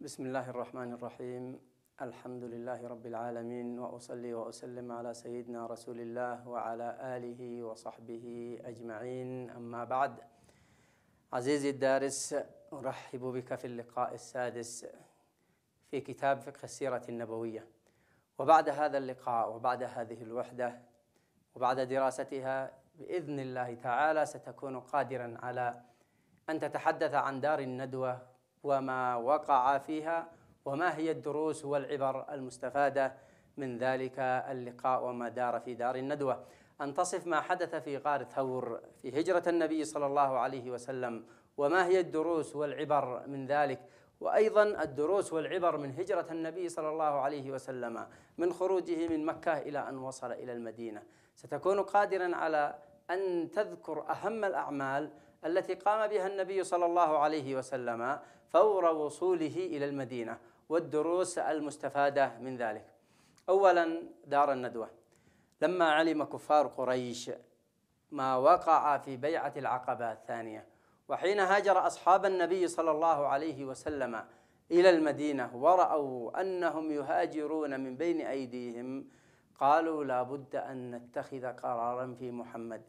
بسم الله الرحمن الرحيم الحمد لله رب العالمين واصلي واسلم على سيدنا رسول الله وعلى اله وصحبه اجمعين اما بعد عزيزي الدارس ارحب بك في اللقاء السادس في كتاب فقه السيره النبويه وبعد هذا اللقاء وبعد هذه الوحده وبعد دراستها باذن الله تعالى ستكون قادرا على ان تتحدث عن دار الندوه وما وقع فيها وما هي الدروس والعبر المستفاده من ذلك اللقاء وما دار في دار الندوه ان تصف ما حدث في غار ثور في هجره النبي صلى الله عليه وسلم وما هي الدروس والعبر من ذلك وايضا الدروس والعبر من هجره النبي صلى الله عليه وسلم من خروجه من مكه الى ان وصل الى المدينه ستكون قادرا على ان تذكر اهم الاعمال التي قام بها النبي صلى الله عليه وسلم فور وصوله إلى المدينة والدروس المستفادة من ذلك أولا دار الندوة لما علم كفار قريش ما وقع في بيعة العقبة الثانية وحين هاجر أصحاب النبي صلى الله عليه وسلم إلى المدينة ورأوا أنهم يهاجرون من بين أيديهم قالوا لا بد أن نتخذ قرارا في محمد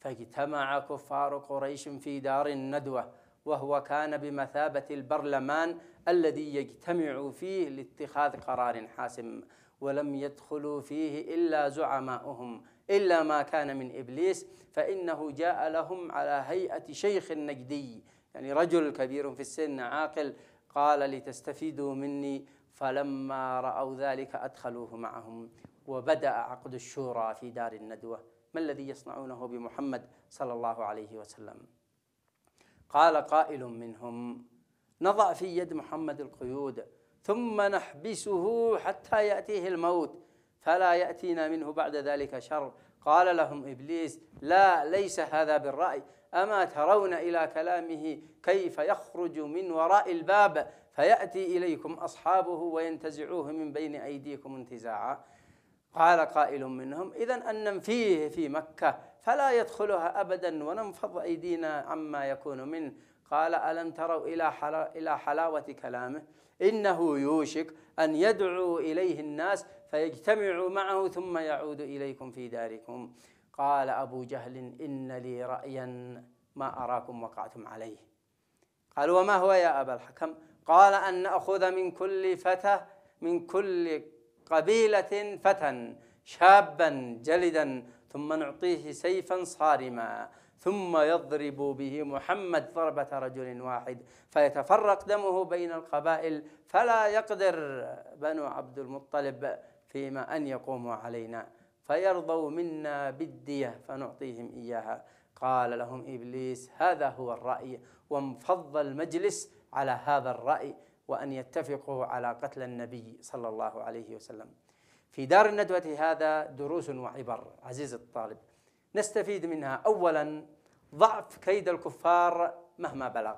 فاجتمع كفار قريش في دار الندوة وهو كان بمثابة البرلمان الذي يجتمع فيه لاتخاذ قرار حاسم ولم يدخلوا فيه إلا زعماؤهم إلا ما كان من إبليس فإنه جاء لهم على هيئة شيخ نجدي يعني رجل كبير في السن عاقل قال لتستفيدوا مني فلما رأوا ذلك أدخلوه معهم وبدأ عقد الشورى في دار الندوة ما الذي يصنعونه بمحمد صلى الله عليه وسلم قال قائل منهم نضع في يد محمد القيود ثم نحبسه حتى يأتيه الموت فلا يأتينا منه بعد ذلك شر قال لهم إبليس لا ليس هذا بالرأي أما ترون إلى كلامه كيف يخرج من وراء الباب فيأتي إليكم أصحابه وينتزعوه من بين أيديكم انتزاعا قال قائل منهم إذا أن ننفيه في مكة فلا يدخلها أبدا وننفض أيدينا عما يكون منه قال ألم تروا إلى إلى حلاوة كلامه إنه يوشك أن يدعو إليه الناس فيجتمع معه ثم يعود إليكم في داركم قال أبو جهل إن لي رأيا ما أراكم وقعتم عليه قال وما هو يا أبا الحكم قال أن نأخذ من كل فتى من كل قبيلة فتى شابا جلدا ثم نعطيه سيفا صارما ثم يضرب به محمد ضربة رجل واحد فيتفرق دمه بين القبائل فلا يقدر بنو عبد المطلب فيما أن يقوموا علينا فيرضوا منا بالدية فنعطيهم إياها قال لهم إبليس هذا هو الرأي وانفض المجلس على هذا الرأي وأن يتفقوا على قتل النبي صلى الله عليه وسلم في دار الندوة هذا دروس وعبر عزيز الطالب نستفيد منها أولا ضعف كيد الكفار مهما بلغ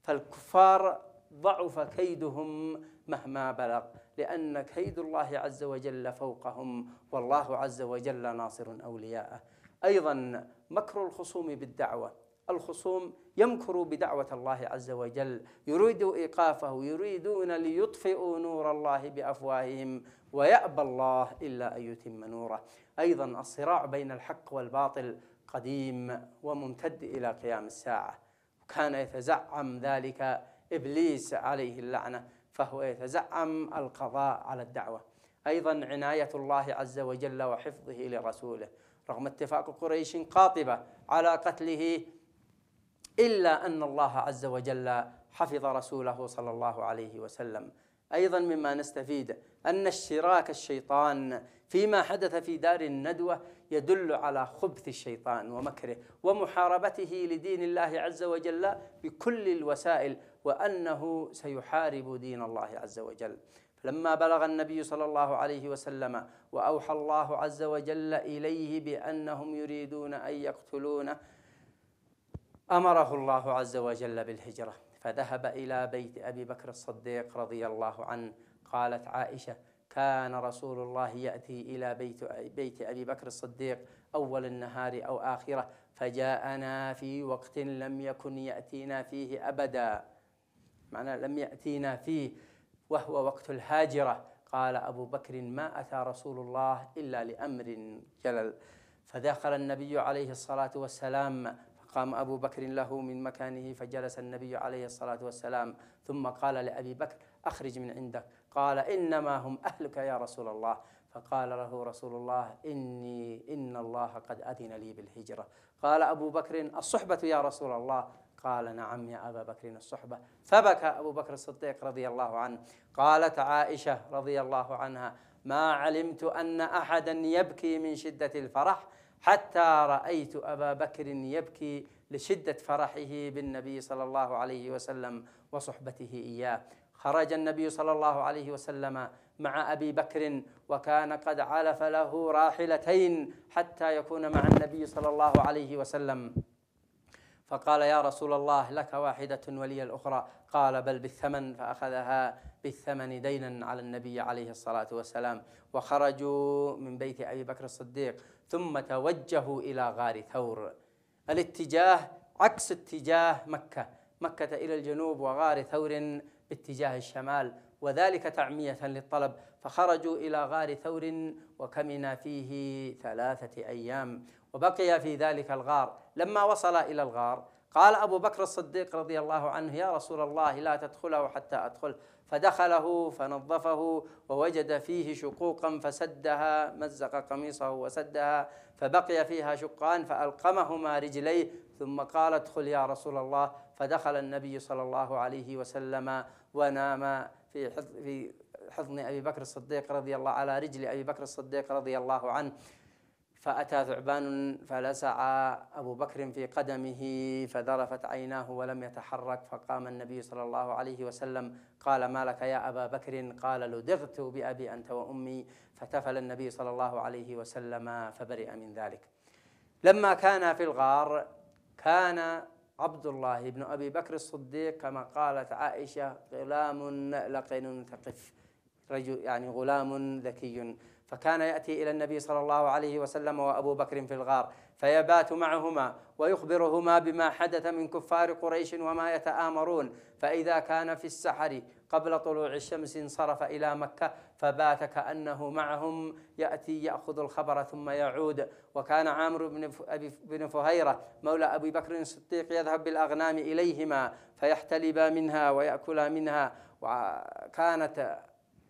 فالكفار ضعف كيدهم مهما بلغ لأن كيد الله عز وجل فوقهم والله عز وجل ناصر أولياءه أيضا مكر الخصوم بالدعوة الخصوم يمكروا بدعوة الله عز وجل يريد إيقافه يريدون ليطفئوا نور الله بأفواههم ويأبى الله إلا أن يتم نوره أيضا الصراع بين الحق والباطل قديم وممتد إلى قيام الساعة كان يتزعم ذلك إبليس عليه اللعنة فهو يتزعم القضاء على الدعوة أيضا عناية الله عز وجل وحفظه لرسوله رغم اتفاق قريش قاطبة على قتله إلا أن الله عز وجل حفظ رسوله صلى الله عليه وسلم أيضا مما نستفيد أن اشتراك الشيطان فيما حدث في دار الندوة يدل على خبث الشيطان ومكره ومحاربته لدين الله عز وجل بكل الوسائل وأنه سيحارب دين الله عز وجل لما بلغ النبي صلى الله عليه وسلم وأوحى الله عز وجل إليه بأنهم يريدون أن يقتلونه امره الله عز وجل بالهجره فذهب الى بيت ابي بكر الصديق رضي الله عنه قالت عائشه كان رسول الله ياتي الى بيت بيت ابي بكر الصديق اول النهار او اخره فجاءنا في وقت لم يكن ياتينا فيه ابدا معنى لم ياتينا فيه وهو وقت الهاجره قال ابو بكر ما اتى رسول الله الا لامر جلل فدخل النبي عليه الصلاه والسلام قام أبو بكر له من مكانه فجلس النبي عليه الصلاة والسلام ثم قال لأبي بكر أخرج من عندك قال إنما هم أهلك يا رسول الله فقال له رسول الله إني إن الله قد أذن لي بالهجرة قال أبو بكر الصحبة يا رسول الله قال نعم يا أبا بكر الصحبة فبكى أبو بكر الصديق رضي الله عنه قالت عائشة رضي الله عنها ما علمت أن أحدا يبكي من شدة الفرح حتى رأيت أبا بكر يبكي لشدة فرحه بالنبي صلى الله عليه وسلم وصحبته إياه خرج النبي صلى الله عليه وسلم مع أبي بكر وكان قد علف له راحلتين حتى يكون مع النبي صلى الله عليه وسلم فقال يا رسول الله لك واحدة ولي الأخرى قال بل بالثمن فأخذها بالثمن دينا على النبي عليه الصلاة والسلام وخرجوا من بيت أبي بكر الصديق ثم توجهوا إلى غار ثور الاتجاه عكس اتجاه مكة مكة إلى الجنوب وغار ثور باتجاه الشمال وذلك تعمية للطلب فخرجوا إلى غار ثور وكمنا فيه ثلاثة أيام وبقي في ذلك الغار لما وصل إلى الغار قال أبو بكر الصديق رضي الله عنه يا رسول الله لا تدخله حتى أدخل فدخله فنظفه ووجد فيه شقوقا فسدها مزق قميصه وسدها فبقي فيها شقان فألقمهما رجليه ثم قال ادخل يا رسول الله فدخل النبي صلى الله عليه وسلم ونام في حضن أبي بكر الصديق رضي الله على رجل أبي بكر الصديق رضي الله عنه فأتى ثعبان فلسع أبو بكر في قدمه فذرفت عيناه ولم يتحرك فقام النبي صلى الله عليه وسلم قال ما لك يا أبا بكر قال لدغت بأبي أنت وأمي فتفل النبي صلى الله عليه وسلم فبرئ من ذلك لما كان في الغار كان عبد الله بن أبي بكر الصديق كما قالت عائشة غلام لقن ثقف رجل يعني غلام ذكي فكان يأتي إلى النبي صلى الله عليه وسلم وأبو بكر في الغار فيبات معهما ويخبرهما بما حدث من كفار قريش وما يتآمرون فإذا كان في السحر قبل طلوع الشمس انصرف إلى مكة فبات كأنه معهم يأتي يأخذ الخبر ثم يعود وكان عامر بن, بن فهيرة مولى أبي بكر الصديق يذهب بالأغنام إليهما فيحتلبا منها ويأكلا منها وكانت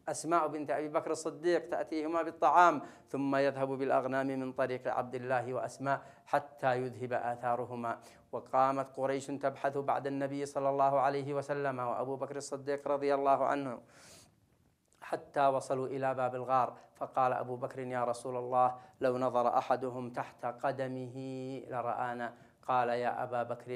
أسماء بنت أبي بكر الصديق تأتيهما بالطعام ثم يذهب بالأغنام من طريق عبد الله وأسماء حتى يذهب آثارهما وقامت قريش تبحث بعد النبي صلى الله عليه وسلم وأبو بكر الصديق رضي الله عنه حتى وصلوا إلى باب الغار فقال أبو بكر يا رسول الله لو نظر أحدهم تحت قدمه لرآنا قال يا أبا بكر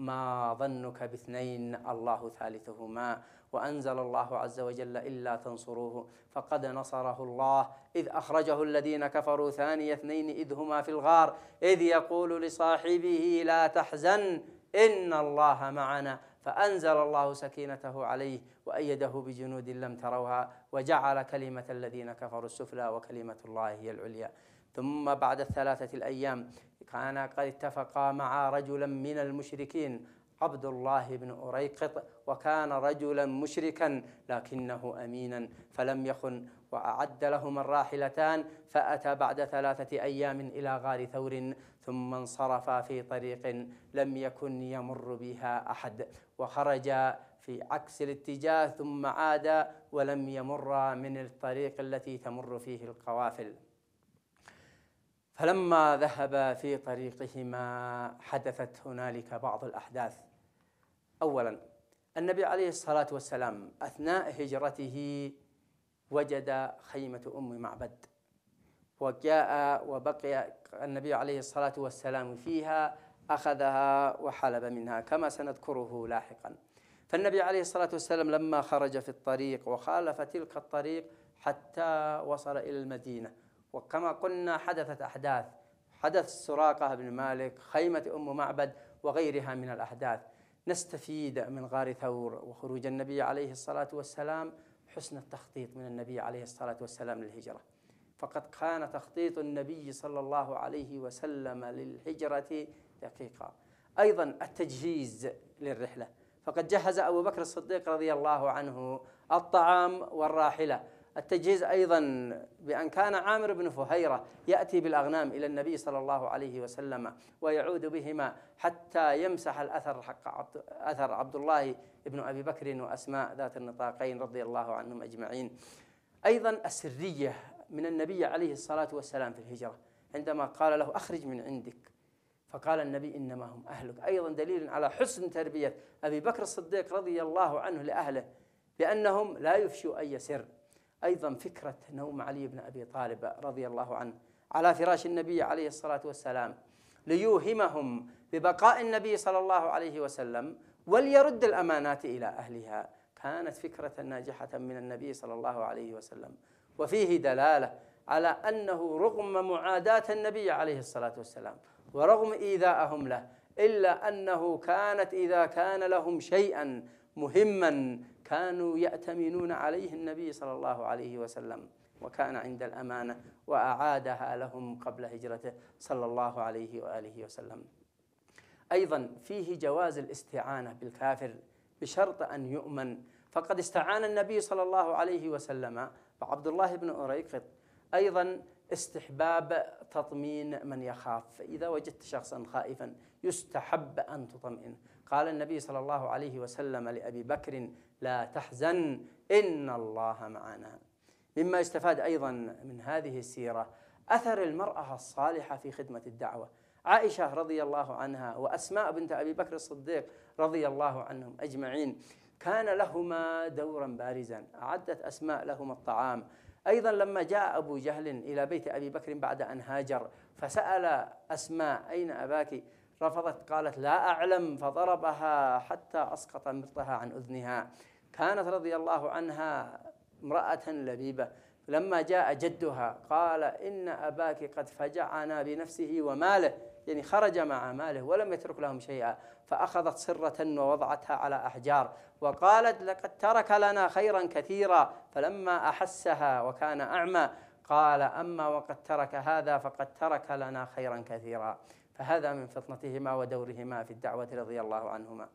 ما ظنك باثنين الله ثالثهما وأنزل الله عز وجل إلا تنصروه فقد نصره الله إذ أخرجه الذين كفروا ثاني اثنين إذ هما في الغار إذ يقول لصاحبه لا تحزن إن الله معنا فأنزل الله سكينته عليه وأيده بجنود لم تروها وجعل كلمة الذين كفروا السفلى وكلمة الله هي العليا ثم بعد الثلاثة الأيام كان قد اتفقا مع رجلا من المشركين عبد الله بن أريقط وكان رجلا مشركا لكنه أمينا فلم يخن وأعد لهما الراحلتان فأتى بعد ثلاثة أيام إلى غار ثور ثم انصرفا في طريق لم يكن يمر بها أحد وخرجا في عكس الاتجاه ثم عادا ولم يمرا من الطريق التي تمر فيه القوافل فلما ذهبا في طريقهما حدثت هنالك بعض الأحداث أولا النبي عليه الصلاة والسلام أثناء هجرته وجد خيمة أم معبد وجاء وبقي النبي عليه الصلاة والسلام فيها أخذها وحلب منها كما سنذكره لاحقا فالنبي عليه الصلاة والسلام لما خرج في الطريق وخالف تلك الطريق حتى وصل إلى المدينة وكما قلنا حدثت أحداث حدث سراقة بن مالك خيمة أم معبد وغيرها من الأحداث نستفيد من غار ثور وخروج النبي عليه الصلاة والسلام حسن التخطيط من النبي عليه الصلاة والسلام للهجرة فقد كان تخطيط النبي صلى الله عليه وسلم للهجرة دقيقة أيضا التجهيز للرحلة فقد جهز أبو بكر الصديق رضي الله عنه الطعام والراحلة التجهيز أيضا بأن كان عامر بن فهيرة يأتي بالأغنام إلى النبي صلى الله عليه وسلم ويعود بهما حتى يمسح الأثر حق عبد أثر عبد الله بن أبي بكر وأسماء ذات النطاقين رضي الله عنهم أجمعين أيضا السرية من النبي عليه الصلاة والسلام في الهجرة عندما قال له أخرج من عندك فقال النبي إنما هم أهلك أيضا دليل على حسن تربية أبي بكر الصديق رضي الله عنه لأهله بأنهم لا يفشوا أي سر أيضا فكرة نوم علي بن أبي طالب رضي الله عنه على فراش النبي عليه الصلاة والسلام ليوهمهم ببقاء النبي صلى الله عليه وسلم وليرد الأمانات إلى أهلها كانت فكرة ناجحة من النبي صلى الله عليه وسلم وفيه دلالة على أنه رغم معاداة النبي عليه الصلاة والسلام ورغم إيذاءهم له إلا أنه كانت إذا كان لهم شيئا مهما كانوا يأتمنون عليه النبي صلى الله عليه وسلم وكان عند الأمانة وأعادها لهم قبل هجرته صلى الله عليه وآله وسلم أيضا فيه جواز الاستعانة بالكافر بشرط أن يؤمن فقد استعان النبي صلى الله عليه وسلم بعبد الله بن أريقط أيضا استحباب تطمين من يخاف فإذا وجدت شخصا خائفا يستحب أن تطمئنه قال النبي صلى الله عليه وسلم لأبي بكر لا تحزن إن الله معنا مما يستفاد أيضا من هذه السيرة أثر المرأة الصالحة في خدمة الدعوة عائشة رضي الله عنها وأسماء بنت أبي بكر الصديق رضي الله عنهم أجمعين كان لهما دورا بارزا أعدت أسماء لهما الطعام أيضا لما جاء أبو جهل إلى بيت أبي بكر بعد أن هاجر فسأل أسماء أين أباك رفضت قالت لا أعلم فضربها حتى أسقط مرطها عن أذنها كانت رضي الله عنها امرأة لبيبة لما جاء جدها قال إن أباك قد فجعنا بنفسه وماله يعني خرج مع ماله ولم يترك لهم شيئا فأخذت سرة ووضعتها على أحجار وقالت لقد ترك لنا خيرا كثيرا فلما أحسها وكان أعمى قال أما وقد ترك هذا فقد ترك لنا خيرا كثيرا فهذا من فطنتهما ودورهما في الدعوة رضي الله عنهما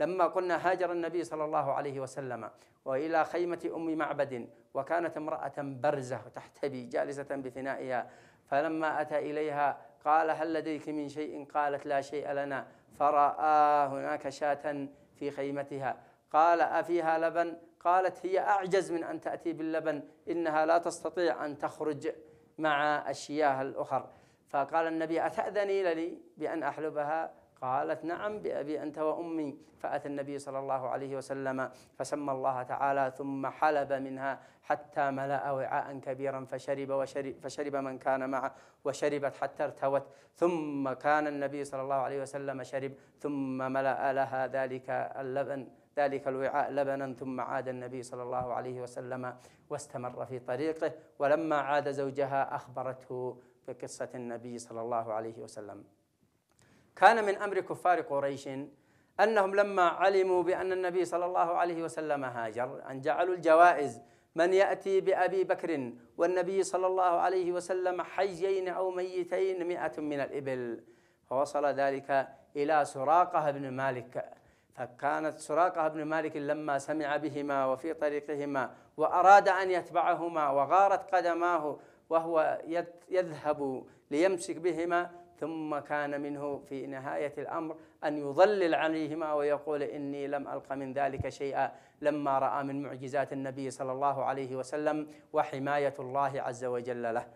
لما قلنا هاجر النبي صلى الله عليه وسلم وإلى خيمة أم معبد وكانت امرأة برزة تحتبي جالسة بثنائها فلما أتى إليها قال هل لديك من شيء قالت لا شيء لنا فرأى هناك شاة في خيمتها قال أفيها لبن قالت هي أعجز من أن تأتي باللبن إنها لا تستطيع أن تخرج مع الشياه الأخر فقال النبي أتأذني لي بأن أحلبها قالت نعم بأبي أنت وأمي فأتى النبي صلى الله عليه وسلم فسمى الله تعالى ثم حلب منها حتى ملأ وعاء كبيرا فشرب, وشرب فشرب من كان معه وشربت حتى ارتوت ثم كان النبي صلى الله عليه وسلم شرب ثم ملأ لها ذلك اللبن ذلك الوعاء لبنا ثم عاد النبي صلى الله عليه وسلم واستمر في طريقه ولما عاد زوجها أخبرته في قصة النبي صلى الله عليه وسلم كان من أمر كفار قريش أنهم لما علموا بأن النبي صلى الله عليه وسلم هاجر أن جعلوا الجوائز من يأتي بأبي بكر والنبي صلى الله عليه وسلم حيين أو ميتين مئة من الإبل فوصل ذلك إلى سراقة بن مالك فكانت سراقة بن مالك لما سمع بهما وفي طريقهما وأراد أن يتبعهما وغارت قدماه وهو يذهب ليمسك بهما ثم كان منه في نهاية الأمر أن يضلل عليهما ويقول إني لم ألق من ذلك شيئا لما رأى من معجزات النبي صلى الله عليه وسلم وحماية الله عز وجل له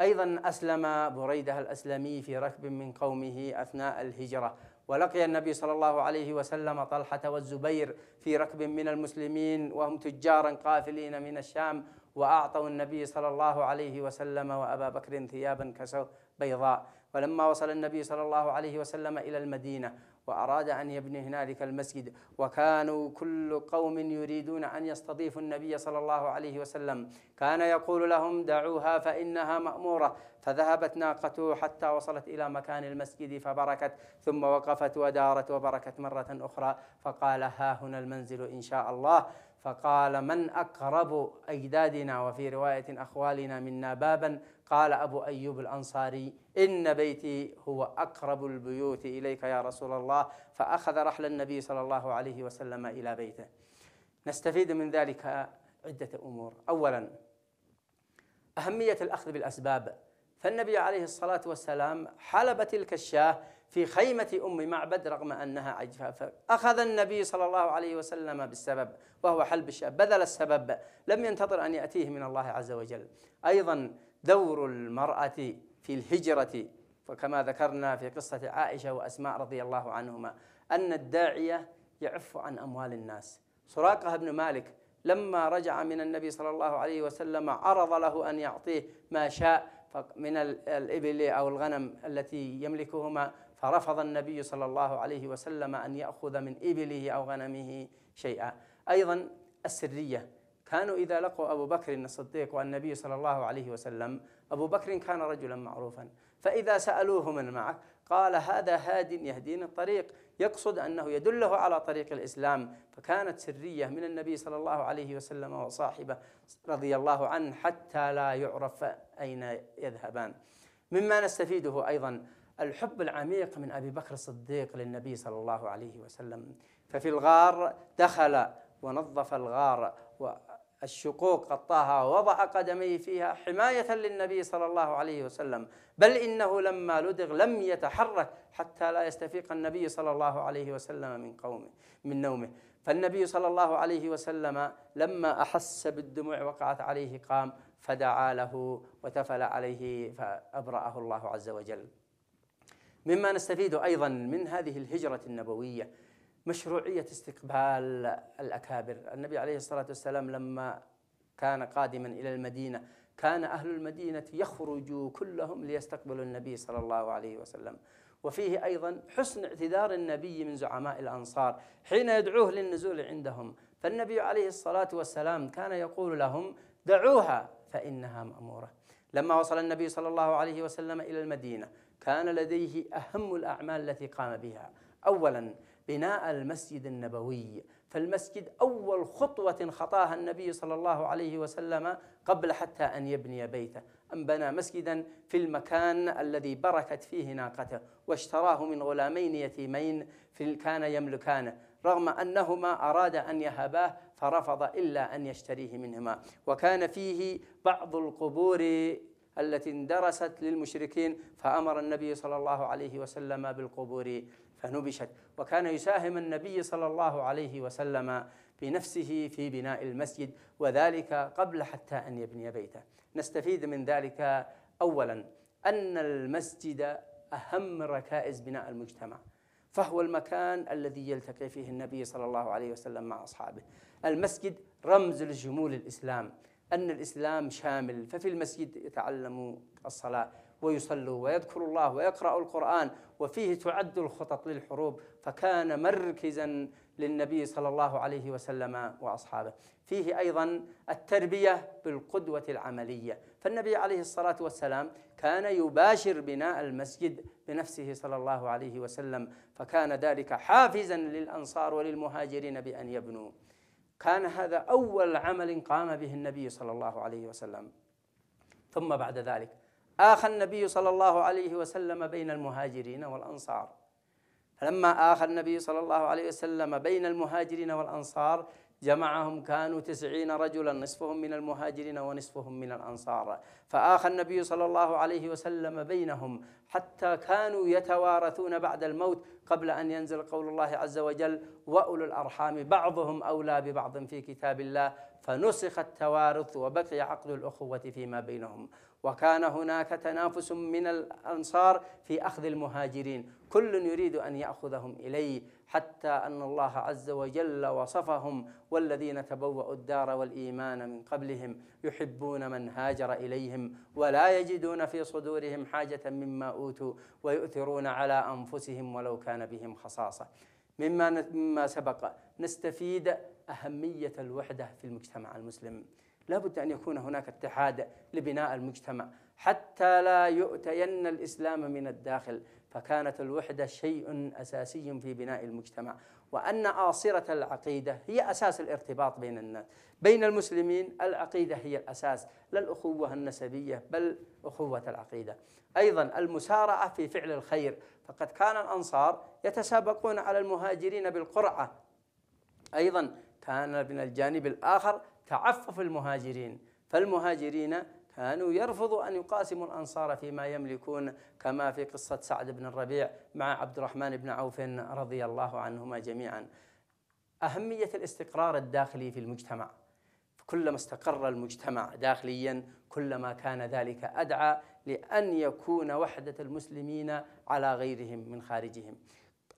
أيضا أسلم بريدة الأسلمي في ركب من قومه أثناء الهجرة ولقي النبي صلى الله عليه وسلم طلحة والزبير في ركب من المسلمين وهم تجارا قافلين من الشام وأعطوا النبي صلى الله عليه وسلم وأبا بكر ثيابا كسو بيضاء فلما وصل النبي صلى الله عليه وسلم إلى المدينة وأراد أن يبني هنالك المسجد وكانوا كل قوم يريدون أن يستضيفوا النبي صلى الله عليه وسلم كان يقول لهم دعوها فإنها مأمورة فذهبت ناقته حتى وصلت إلى مكان المسجد فبركت ثم وقفت ودارت وبركت مرة أخرى فقال ها هنا المنزل إن شاء الله فقال من أقرب أجدادنا وفي رواية أخوالنا منا بابا قال أبو أيوب الأنصاري إن بيتي هو أقرب البيوت إليك يا رسول الله فأخذ رحل النبي صلى الله عليه وسلم إلى بيته نستفيد من ذلك عدة أمور أولا أهمية الأخذ بالأسباب فالنبي عليه الصلاة والسلام حلب تلك الشاة في خيمة أم معبد رغم أنها عجفة فأخذ النبي صلى الله عليه وسلم بالسبب وهو حلب الشاب بذل السبب لم ينتظر أن يأتيه من الله عز وجل أيضا دور المرأة في الهجرة وكما ذكرنا في قصة عائشة وأسماء رضي الله عنهما أن الداعية يعف عن أموال الناس سراقة بن مالك لما رجع من النبي صلى الله عليه وسلم عرض له أن يعطيه ما شاء من الإبل أو الغنم التي يملكهما فرفض النبي صلى الله عليه وسلم أن يأخذ من إبله أو غنمه شيئا أيضا السرية كانوا إذا لقوا أبو بكر الصديق والنبي صلى الله عليه وسلم أبو بكر كان رجلا معروفا فإذا سألوه من معك قال هذا هاد يهدين الطريق يقصد أنه يدله على طريق الإسلام فكانت سرية من النبي صلى الله عليه وسلم وصاحبه رضي الله عنه حتى لا يعرف أين يذهبان مما نستفيده أيضا الحب العميق من أبي بكر الصديق للنبي صلى الله عليه وسلم ففي الغار دخل ونظف الغار والشقوق غطاها ووضع قدميه فيها حماية للنبي صلى الله عليه وسلم بل إنه لما لدغ لم يتحرك حتى لا يستفيق النبي صلى الله عليه وسلم من قومه من نومه فالنبي صلى الله عليه وسلم لما أحس بالدموع وقعت عليه قام فدعا له وتفل عليه فأبرأه الله عز وجل مما نستفيد ايضا من هذه الهجره النبويه مشروعيه استقبال الاكابر، النبي عليه الصلاه والسلام لما كان قادما الى المدينه كان اهل المدينه يخرجوا كلهم ليستقبلوا النبي صلى الله عليه وسلم، وفيه ايضا حسن اعتذار النبي من زعماء الانصار حين يدعوه للنزول عندهم، فالنبي عليه الصلاه والسلام كان يقول لهم دعوها فانها ماموره. لما وصل النبي صلى الله عليه وسلم الى المدينه كان لديه أهم الأعمال التي قام بها أولا بناء المسجد النبوي فالمسجد أول خطوة خطاها النبي صلى الله عليه وسلم قبل حتى أن يبني بيته أن بنى مسجدا في المكان الذي بركت فيه ناقته واشتراه من غلامين يتيمين في كان يملكانه رغم أنهما أراد أن يهباه فرفض إلا أن يشتريه منهما وكان فيه بعض القبور التي اندرست للمشركين فأمر النبي صلى الله عليه وسلم بالقبور فنبشت وكان يساهم النبي صلى الله عليه وسلم بنفسه في بناء المسجد وذلك قبل حتى أن يبني بيته نستفيد من ذلك أولا أن المسجد أهم ركائز بناء المجتمع فهو المكان الذي يلتقي فيه النبي صلى الله عليه وسلم مع أصحابه المسجد رمز لجمول الإسلام أن الإسلام شامل ففي المسجد يتعلموا الصلاة ويصلوا ويذكروا الله ويقرأوا القرآن وفيه تعد الخطط للحروب فكان مركزا للنبي صلى الله عليه وسلم وأصحابه فيه أيضا التربية بالقدوة العملية فالنبي عليه الصلاة والسلام كان يباشر بناء المسجد بنفسه صلى الله عليه وسلم فكان ذلك حافزا للأنصار وللمهاجرين بأن يبنوا كان هذا أول عمل قام به النبي صلى الله عليه وسلم ثم بعد ذلك آخى النبي صلى الله عليه وسلم بين المهاجرين والأنصار فلما آخى النبي صلى الله عليه وسلم بين المهاجرين والأنصار جمعهم كانوا تسعين رجلا نصفهم من المهاجرين ونصفهم من الأنصار فآخى النبي صلى الله عليه وسلم بينهم حتى كانوا يتوارثون بعد الموت قبل أن ينزل قول الله عز وجل وأولو الأرحام بعضهم أولى ببعض في كتاب الله فنسخ التوارث وبقي عقد الأخوة فيما بينهم وكان هناك تنافس من الأنصار في أخذ المهاجرين كل يريد أن يأخذهم إليه حتى أن الله عز وجل وصفهم والذين تبوأوا الدار والإيمان من قبلهم يحبون من هاجر إليهم ولا يجدون في صدورهم حاجة مما أوتوا ويؤثرون على أنفسهم ولو كان بهم خصاصة مما مما سبق نستفيد أهمية الوحدة في المجتمع المسلم لا بد أن يكون هناك اتحاد لبناء المجتمع حتى لا يؤتين الإسلام من الداخل فكانت الوحدة شيء أساسي في بناء المجتمع وأن آصرة العقيدة هي أساس الارتباط بين الناس بين المسلمين العقيدة هي الأساس لا الأخوة النسبية بل أخوة العقيدة أيضا المسارعة في فعل الخير فقد كان الأنصار يتسابقون على المهاجرين بالقرعة أيضا كان من الجانب الآخر تعفف المهاجرين فالمهاجرين كانوا يرفضوا أن يقاسموا الأنصار فيما يملكون كما في قصة سعد بن الربيع مع عبد الرحمن بن عوف رضي الله عنهما جميعا أهمية الاستقرار الداخلي في المجتمع كلما استقر المجتمع داخليا كلما كان ذلك أدعى لأن يكون وحدة المسلمين على غيرهم من خارجهم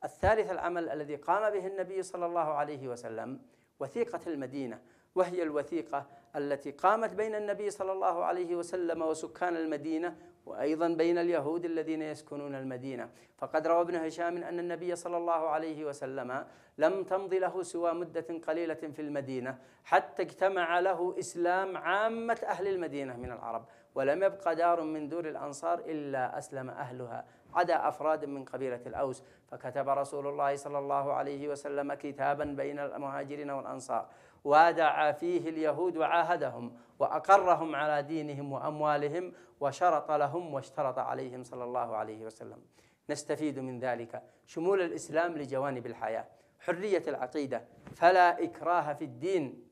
الثالث العمل الذي قام به النبي صلى الله عليه وسلم وثيقة المدينة وهي الوثيقة التي قامت بين النبي صلى الله عليه وسلم وسكان المدينة وأيضا بين اليهود الذين يسكنون المدينة فقد روى ابن هشام أن النبي صلى الله عليه وسلم لم تمض له سوى مدة قليلة في المدينة حتى اجتمع له إسلام عامة أهل المدينة من العرب ولم يبقى دار من دور الأنصار إلا أسلم أهلها عدا أفراد من قبيلة الأوس فكتب رسول الله صلى الله عليه وسلم كتابا بين المهاجرين والأنصار وادع فيه اليهود وعاهدهم وأقرهم على دينهم وأموالهم وشرط لهم واشترط عليهم صلى الله عليه وسلم نستفيد من ذلك شمول الإسلام لجوانب الحياة حرية العقيدة فلا إكراه في الدين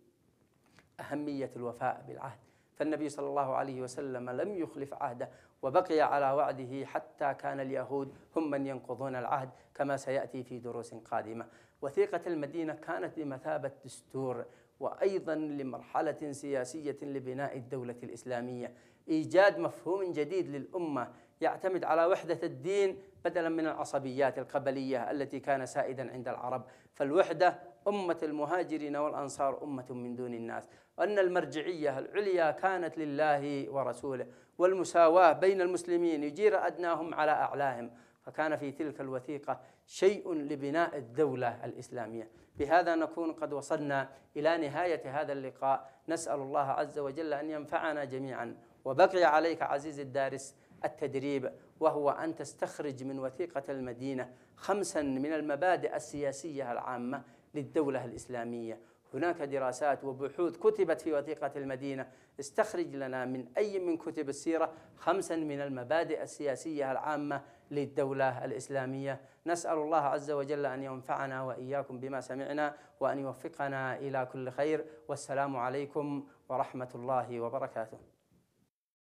أهمية الوفاء بالعهد فالنبي صلى الله عليه وسلم لم يخلف عهده وبقي على وعده حتى كان اليهود هم من ينقضون العهد كما سياتي في دروس قادمه. وثيقه المدينه كانت بمثابه دستور وايضا لمرحله سياسيه لبناء الدوله الاسلاميه، ايجاد مفهوم جديد للامه يعتمد على وحده الدين بدلا من العصبيات القبليه التي كان سائدا عند العرب، فالوحده امه المهاجرين والانصار امه من دون الناس، وأن المرجعية العليا كانت لله ورسوله والمساواة بين المسلمين يجير أدناهم على أعلاهم فكان في تلك الوثيقة شيء لبناء الدولة الإسلامية بهذا نكون قد وصلنا إلى نهاية هذا اللقاء نسأل الله عز وجل أن ينفعنا جميعا وبقي عليك عزيز الدارس التدريب وهو أن تستخرج من وثيقة المدينة خمسا من المبادئ السياسية العامة للدولة الإسلامية هناك دراسات وبحوث كتبت في وثيقة المدينة استخرج لنا من أي من كتب السيرة خمسا من المبادئ السياسية العامة للدولة الإسلامية نسأل الله عز وجل أن ينفعنا وإياكم بما سمعنا وأن يوفقنا إلى كل خير والسلام عليكم ورحمة الله وبركاته